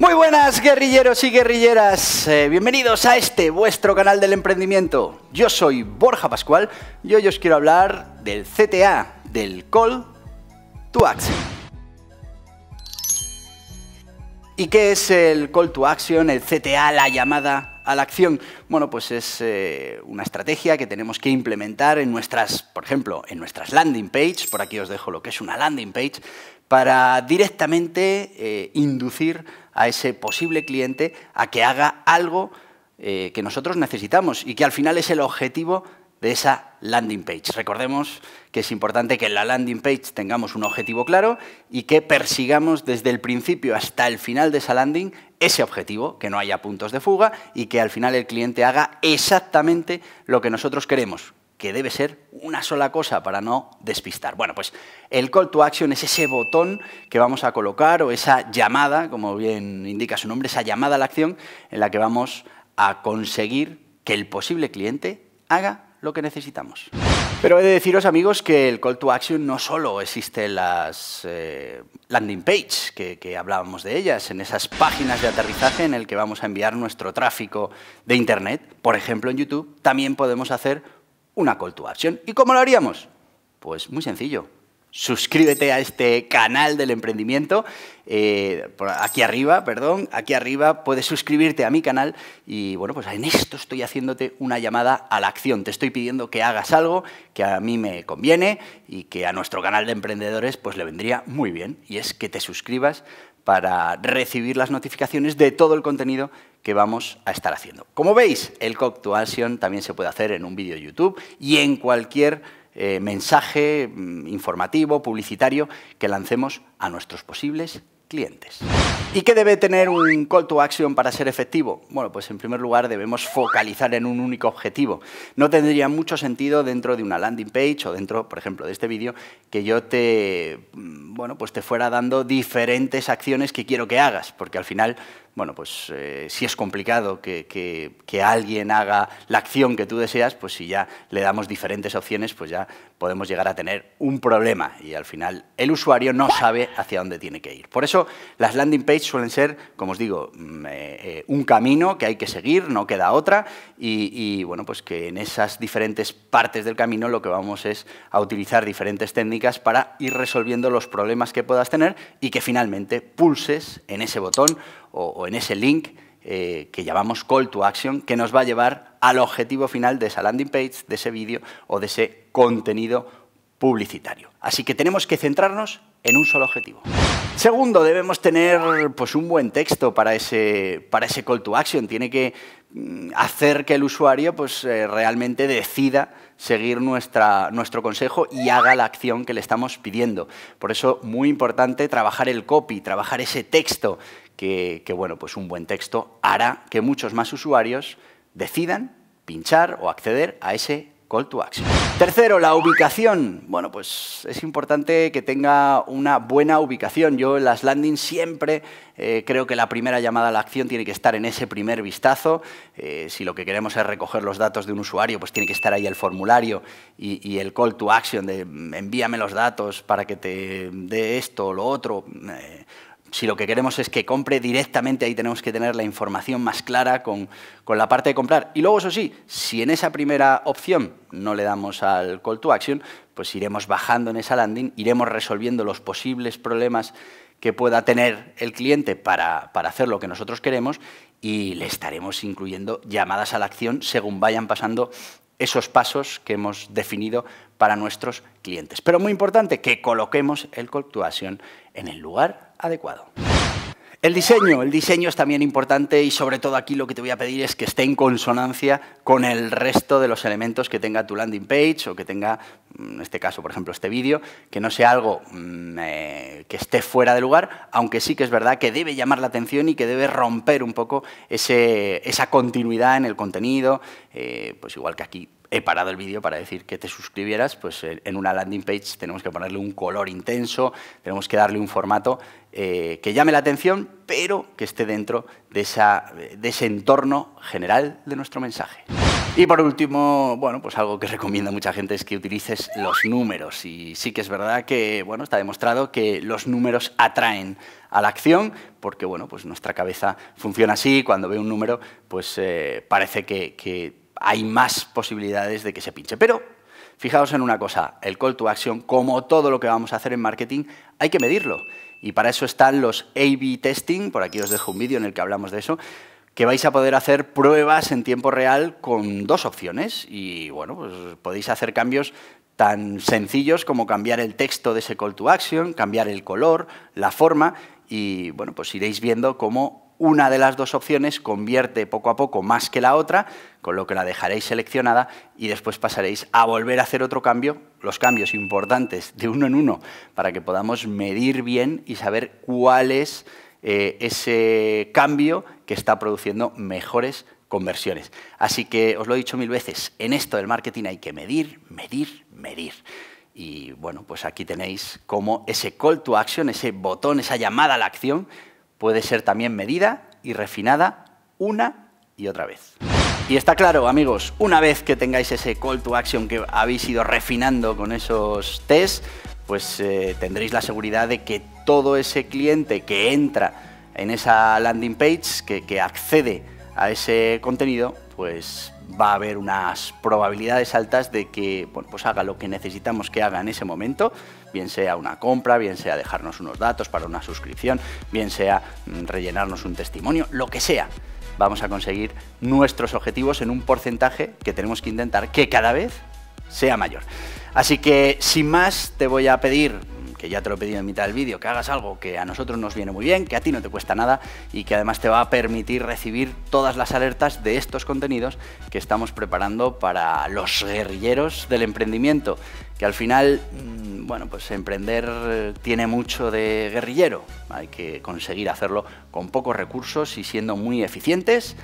Muy buenas guerrilleros y guerrilleras, eh, bienvenidos a este vuestro canal del emprendimiento. Yo soy Borja Pascual y hoy os quiero hablar del CTA, del Call to Action. ¿Y qué es el Call to Action, el CTA, la llamada a la acción? Bueno, pues es eh, una estrategia que tenemos que implementar en nuestras, por ejemplo, en nuestras landing pages. por aquí os dejo lo que es una landing page, para directamente eh, inducir a ese posible cliente a que haga algo eh, que nosotros necesitamos y que al final es el objetivo de esa landing page. Recordemos que es importante que en la landing page tengamos un objetivo claro y que persigamos desde el principio hasta el final de esa landing ese objetivo, que no haya puntos de fuga y que al final el cliente haga exactamente lo que nosotros queremos, que debe ser una sola cosa para no despistar. Bueno, pues el call to action es ese botón que vamos a colocar o esa llamada, como bien indica su nombre, esa llamada a la acción en la que vamos a conseguir que el posible cliente haga lo que necesitamos. Pero he de deciros, amigos, que el call to action no solo existe en las eh, landing pages, que, que, hablábamos de ellas, en esas páginas de aterrizaje en el que vamos a enviar nuestro tráfico de Internet. Por ejemplo, en YouTube también podemos hacer una call to action. ¿Y cómo lo haríamos? Pues muy sencillo. Suscríbete a este canal del emprendimiento, eh, aquí arriba, perdón, aquí arriba puedes suscribirte a mi canal y bueno, pues en esto estoy haciéndote una llamada a la acción, te estoy pidiendo que hagas algo que a mí me conviene y que a nuestro canal de emprendedores pues le vendría muy bien y es que te suscribas para recibir las notificaciones de todo el contenido que vamos a estar haciendo. Como veis, el Call to también se puede hacer en un vídeo de YouTube y en cualquier eh, mensaje mm, informativo, publicitario, que lancemos a nuestros posibles clientes. ¿Y qué debe tener un call to action para ser efectivo? Bueno, pues en primer lugar debemos focalizar en un único objetivo. No tendría mucho sentido dentro de una landing page o dentro, por ejemplo, de este vídeo, que yo te, mm, bueno, pues te fuera dando diferentes acciones que quiero que hagas, porque al final, bueno, pues eh, si es complicado que, que alguien haga la acción que tú deseas, pues si ya le damos diferentes opciones, pues ya podemos llegar a tener un problema y al final el usuario no sabe hacia dónde tiene que ir. Por eso las landing pages suelen ser, como os digo, mm, eh, eh, un camino que hay que seguir, no queda otra y, bueno, pues que en esas diferentes partes del camino lo que vamos es a utilizar diferentes técnicas para ir resolviendo los problemas que puedas tener y que finalmente pulses en ese botón o, en ese link eh, que llamamos call to action, que nos va a llevar al objetivo final de esa landing page, de ese vídeo o de ese contenido publicitario. Así que tenemos que centrarnos en un solo objetivo. Segundo, debemos tener pues, un buen texto para ese, para ese call to action. Tiene que mm, hacer que el usuario pues, eh, realmente decida seguir nuestra, nuestro consejo y haga la acción que le estamos pidiendo. Por eso, muy importante trabajar el copy, trabajar ese texto, que, bueno, pues un buen texto hará que muchos más usuarios decidan pinchar o acceder a ese call to action. Tercero, la ubicación. Bueno, pues es importante que tenga una buena ubicación. Yo en las landings siempre eh, creo que la primera llamada a la acción tiene que estar en ese primer vistazo. Eh, si lo que queremos es recoger los datos de un usuario, pues tiene que estar ahí el formulario y, el call to action de envíame los datos para que te dé esto o lo otro. Eh, si lo que queremos es que compre directamente, ahí tenemos que tener la información más clara con, la parte de comprar. Y luego, eso sí, si en esa primera opción no le damos al call to action, pues iremos bajando en esa landing, iremos resolviendo los posibles problemas que pueda tener el cliente para, para hacer lo que nosotros queremos y le estaremos incluyendo llamadas a la acción según vayan pasando esos pasos que hemos definido para nuestros clientes. Pero muy importante, que coloquemos el call en el lugar adecuado. El diseño, el diseño es también importante y sobre todo aquí lo que te voy a pedir es que esté en consonancia con el resto de los elementos que tenga tu landing page o que tenga, mm, en este caso, por ejemplo, este vídeo, que no sea algo mm, eh, que esté fuera de lugar, aunque sí que es verdad que debe llamar la atención y que debe romper un poco ese, esa continuidad en el contenido, eh, pues igual que aquí he parado el vídeo para decir que te suscribieras, pues eh, en una landing page tenemos que ponerle un color intenso, tenemos que darle un formato eh, que llame la atención, pero que esté dentro de, esa, de ese entorno general de nuestro mensaje. Y por último, bueno, pues algo que recomienda mucha gente es que utilices los números. Y sí que es verdad que, bueno, está demostrado que los números atraen a la acción, porque, bueno, pues nuestra cabeza funciona así, cuando ve un número, pues eh, parece que hay más posibilidades de que se pinche. Pero fijaos en una cosa, el call to action, como todo lo que vamos a hacer en marketing, hay que medirlo. Y para eso están los A-B testing, por aquí os dejo un vídeo en el que hablamos de eso, que vais a poder hacer pruebas en tiempo real con dos opciones y bueno, pues podéis hacer cambios tan sencillos como cambiar el texto de ese call to action, cambiar el color, la forma y bueno, pues iréis viendo cómo una de las dos opciones convierte poco a poco más que la otra, con lo que la dejaréis seleccionada y después pasaréis a volver a hacer otro cambio, los cambios importantes de uno en uno, para que podamos medir bien y saber cuál es eh, ese cambio que está produciendo mejores conversiones. Así que os lo he dicho mil veces, en esto del marketing hay que medir, medir, medir. Y bueno, pues aquí tenéis como ese call to action, ese botón, esa llamada a la acción, puede ser también medida y refinada una y otra vez. Y está claro, amigos, una vez que tengáis ese call to action que habéis ido refinando con esos tests, pues eh, tendréis la seguridad de que todo ese cliente que entra en esa landing page, que, que accede a ese contenido, pues va a haber unas probabilidades altas de que pues haga lo que necesitamos que haga en ese momento, bien sea una compra, bien sea dejarnos unos datos para una suscripción, bien sea mm, rellenarnos un testimonio, lo que sea. Vamos a conseguir nuestros objetivos en un porcentaje que tenemos que intentar que cada vez sea mayor. Así que sin más te voy a pedir que ya te lo he pedido en mitad del vídeo, que hagas algo que a nosotros nos viene muy bien, que a ti no te cuesta nada y que además te va a permitir recibir todas las alertas de estos contenidos que estamos preparando para los guerrilleros del emprendimiento, que al final, mm, bueno, pues emprender tiene mucho de guerrillero, hay que conseguir hacerlo con pocos recursos y siendo muy eficientes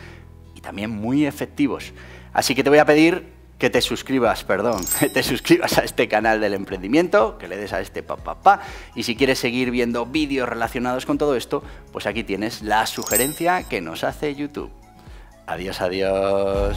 y también muy efectivos. Así que te voy a pedir que te suscribas, perdón, que te suscribas a este canal del emprendimiento, que le des a este pa, pa, pa, y si quieres seguir viendo vídeos relacionados con todo esto, pues aquí tienes la sugerencia que nos hace YouTube. Adiós, adiós.